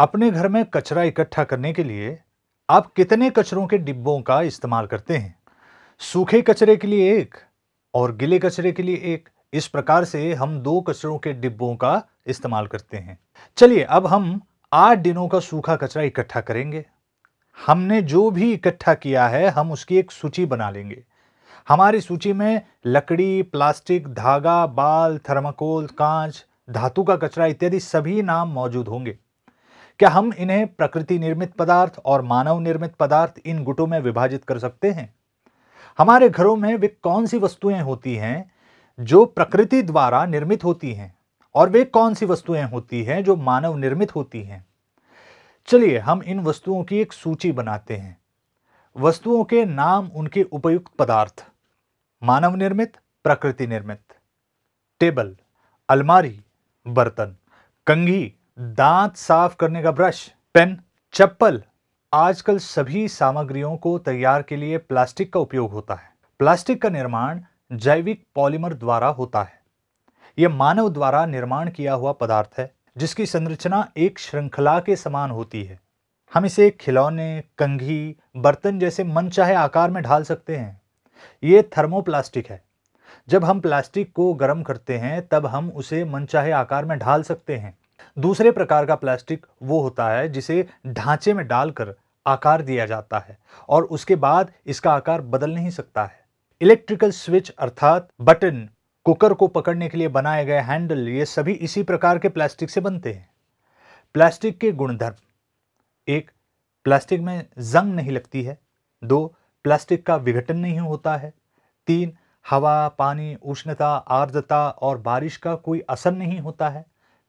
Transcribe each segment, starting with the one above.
अपने घर में कचरा इकट्ठा करने के लिए आप कितने कचरों के डिब्बों का इस्तेमाल करते हैं सूखे कचरे के लिए एक और गीले कचरे के लिए एक इस प्रकार से हम दो कचरों के डिब्बों का इस्तेमाल करते हैं चलिए अब हम आठ दिनों का सूखा कचरा इकट्ठा करेंगे हमने जो भी इकट्ठा किया है हम उसकी एक सूची बना लेंगे हमारी सूची में लकड़ी प्लास्टिक धागा बाल थर्माकोल कांच धातु का कचरा इत्यादि सभी नाम मौजूद होंगे क्या हम इन्हें प्रकृति निर्मित पदार्थ और मानव निर्मित पदार्थ इन गुटों में विभाजित कर सकते हैं हमारे घरों में वे कौन सी वस्तुएं होती हैं जो प्रकृति द्वारा निर्मित होती हैं और वे कौन सी वस्तुएं होती हैं जो मानव निर्मित होती हैं चलिए हम इन वस्तुओं की एक सूची बनाते हैं वस्तुओं के नाम उनके उपयुक्त पदार्थ मानव निर्मित प्रकृति निर्मित टेबल अलमारी बर्तन कंघी दांत साफ करने का ब्रश पेन चप्पल आजकल सभी सामग्रियों को तैयार के लिए प्लास्टिक का उपयोग होता है प्लास्टिक का निर्माण जैविक पॉलीमर द्वारा होता है यह मानव द्वारा निर्माण किया हुआ पदार्थ है जिसकी संरचना एक श्रृंखला के समान होती है हम इसे खिलौने कंघी बर्तन जैसे मनचाहे आकार में ढाल सकते हैं ये थर्मोप्लास्टिक है जब हम प्लास्टिक को गर्म करते हैं तब हम उसे मनचाहे आकार में ढाल सकते हैं दूसरे प्रकार का प्लास्टिक वो होता है जिसे ढांचे में डालकर आकार दिया जाता है और उसके बाद इसका आकार बदल नहीं सकता है इलेक्ट्रिकल स्विच अर्थात बटन कुकर को पकड़ने के लिए बनाए गए हैंडल ये सभी इसी प्रकार के प्लास्टिक से बनते हैं प्लास्टिक के गुणधर्म एक प्लास्टिक में जंग नहीं लगती है दो प्लास्टिक का विघटन नहीं होता है तीन हवा पानी उष्णता आर्द्रता और बारिश का कोई असर नहीं होता है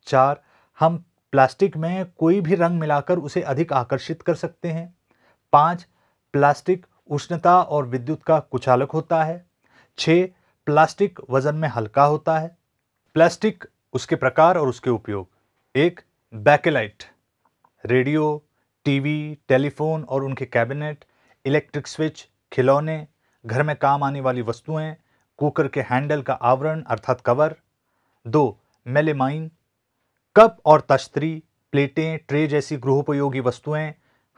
चार हम प्लास्टिक में कोई भी रंग मिलाकर उसे अधिक आकर्षित कर सकते हैं पाँच प्लास्टिक उष्णता और विद्युत का कुचालक होता है छः प्लास्टिक वजन में हल्का होता है प्लास्टिक उसके प्रकार और उसके उपयोग एक बैकेलाइट रेडियो टीवी टेलीफोन और उनके कैबिनेट इलेक्ट्रिक स्विच खिलौने घर में काम आने वाली वस्तुएं, कुकर के हैंडल का आवरण अर्थात कवर दो मेलेमाइन कप और तश्तरी प्लेटें ट्रे जैसी गृहोपयोगी वस्तुएं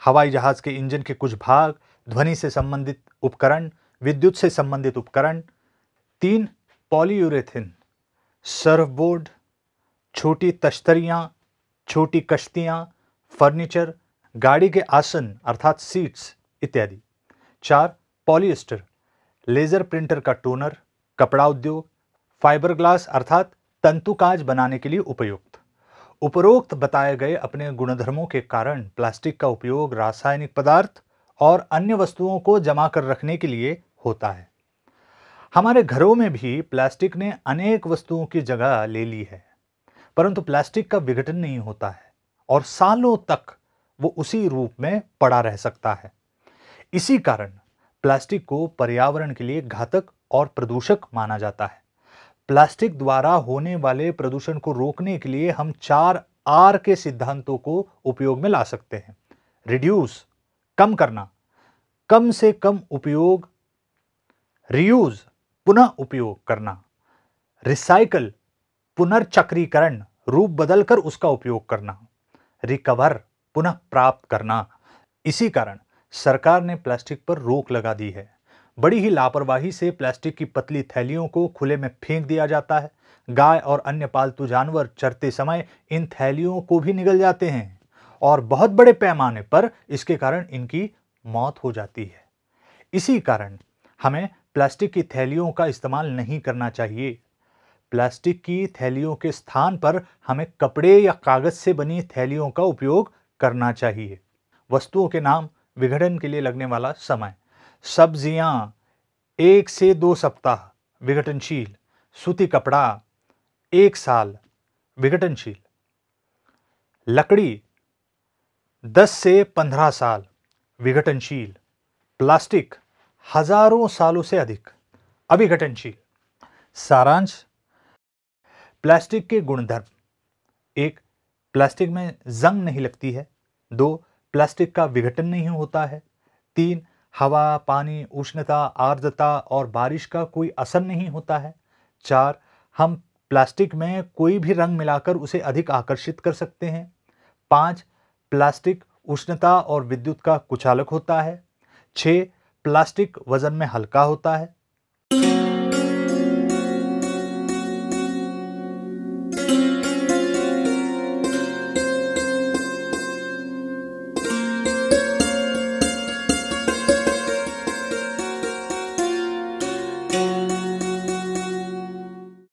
हवाई जहाज के इंजन के कुछ भाग ध्वनि से संबंधित उपकरण विद्युत से संबंधित उपकरण तीन पॉलीयूरेथिन सर्वबोर्ड छोटी तश्तरियाँ छोटी कश्तियाँ फर्नीचर गाड़ी के आसन अर्थात सीट्स इत्यादि चार पॉलिएस्टर लेज़र प्रिंटर का टोनर कपड़ा उद्योग फाइबर ग्लास अर्थात तंतुकाज बनाने के लिए उपयोग उपरोक्त बताए गए अपने गुणधर्मों के कारण प्लास्टिक का उपयोग रासायनिक पदार्थ और अन्य वस्तुओं को जमा कर रखने के लिए होता है हमारे घरों में भी प्लास्टिक ने अनेक वस्तुओं की जगह ले ली है परंतु प्लास्टिक का विघटन नहीं होता है और सालों तक वो उसी रूप में पड़ा रह सकता है इसी कारण प्लास्टिक को पर्यावरण के लिए घातक और प्रदूषक माना जाता है प्लास्टिक द्वारा होने वाले प्रदूषण को रोकने के लिए हम चार आर के सिद्धांतों को उपयोग में ला सकते हैं रिड्यूस कम करना कम से कम उपयोग रियूज पुनः उपयोग करना रिसाइकल पुनर्चक्रीकरण रूप बदलकर उसका उपयोग करना रिकवर पुनः प्राप्त करना इसी कारण सरकार ने प्लास्टिक पर रोक लगा दी है बड़ी ही लापरवाही से प्लास्टिक की पतली थैलियों को खुले में फेंक दिया जाता है गाय और अन्य पालतू जानवर चरते समय इन थैलियों को भी निगल जाते हैं और बहुत बड़े पैमाने पर इसके कारण इनकी मौत हो जाती है इसी कारण हमें प्लास्टिक की थैलियों का इस्तेमाल नहीं करना चाहिए प्लास्टिक की थैलियों के स्थान पर हमें कपड़े या कागज़ से बनी थैलियों का उपयोग करना चाहिए वस्तुओं के नाम विघटन के लिए लगने वाला समय सब्जियां एक से दो सप्ताह विघटनशील सूती कपड़ा एक साल विघटनशील लकड़ी दस से पंद्रह साल विघटनशील प्लास्टिक हजारों सालों से अधिक अविघटनशील सारांश प्लास्टिक के गुणधर्म एक प्लास्टिक में जंग नहीं लगती है दो प्लास्टिक का विघटन नहीं होता है तीन हवा पानी उष्णता आर्द्रता और बारिश का कोई असर नहीं होता है चार हम प्लास्टिक में कोई भी रंग मिलाकर उसे अधिक आकर्षित कर सकते हैं पाँच प्लास्टिक उष्णता और विद्युत का कुचालक होता है छः प्लास्टिक वज़न में हल्का होता है